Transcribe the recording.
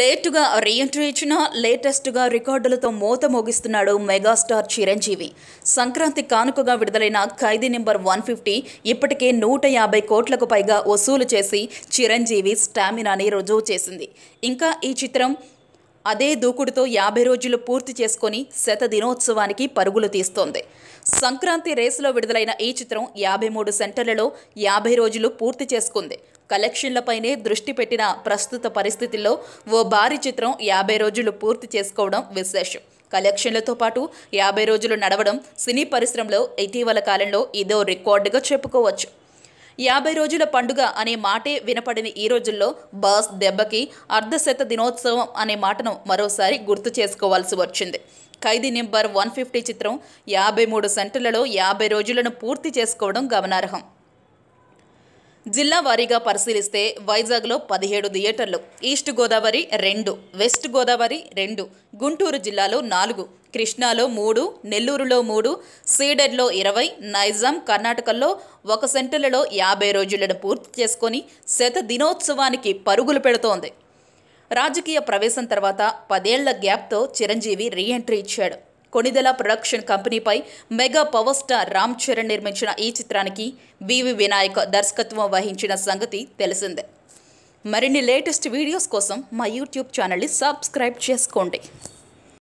లేటుగా రీఎంట్రీ ఇచ్చిన లేటెస్ట్గా రికార్డులతో మోత మోగిస్తున్నాడు మెగాస్టార్ చిరంజీవి సంక్రాంతి కానుకగా విడుదలైన ఖైదీ నెంబర్ వన్ ఫిఫ్టీ ఇప్పటికే నూట యాభై కోట్లకు పైగా వసూలు చేసి చిరంజీవి స్టామినాని రుజువు చేసింది ఇంకా ఈ చిత్రం అదే దూకుడుతో యాభై రోజులు పూర్తి చేసుకొని శత దినోత్సవానికి పరుగులు తీస్తోంది సంక్రాంతి రేసులో విడుదలైన ఈ చిత్రం యాభై మూడు సెంటర్లలో యాభై రోజులు పూర్తి చేసుకుంది కలెక్షన్లపైనే దృష్టి పెట్టిన ప్రస్తుత పరిస్థితుల్లో ఓ భారీ చిత్రం యాభై రోజులు పూర్తి చేసుకోవడం విశేషం కలెక్షన్లతో పాటు యాభై రోజులు నడవడం సినీ పరిశ్రమలో ఇటీవల కాలంలో ఇదో రికార్డుగా చెప్పుకోవచ్చు యాభై రోజుల పండుగ అనే మాటే వినపడిన ఈ రోజుల్లో బాస్ దెబ్బకి అర్ధశత దినోత్సవం అనే మాటను మరోసారి గుర్తు చేసుకోవాల్సి వచ్చింది ఖైదీ నెంబర్ వన్ ఫిఫ్టీ చిత్రం యాభై మూడు సెంటులలో యాభై రోజులను పూర్తి చేసుకోవడం గమనార్హం జిల్లా వారీగా పరిశీలిస్తే వైజాగ్లో పదిహేడు థియేటర్లు ఈస్ట్ గోదావరి రెండు వెస్ట్ గోదావరి రెండు గుంటూరు జిల్లాలో నాలుగు కృష్ణాలో మూడు నెల్లూరులో మూడు సీడెడ్లో ఇరవై నైజాం కర్ణాటకలో ఒక సెంటర్లలో యాభై రోజులను పూర్తి చేసుకొని శత దినోత్సవానికి పరుగులు పెడుతోంది రాజకీయ ప్రవేశం తర్వాత పదేళ్ల గ్యాప్తో చిరంజీవి రీఎంట్రీ ఇచ్చాడు కొణిదెల ప్రొడక్షన్ కంపెనీపై mega power star Ram Charan నిర్మించిన ఈ చిత్రానికి వివి వినాయక్ దర్శకత్వం వహించిన సంగతి తెలిసిందే మరిన్ని లేటెస్ట్ వీడియోస్ కోసం మా యూట్యూబ్ ఛానల్ని సబ్స్క్రైబ్ చేసుకోండి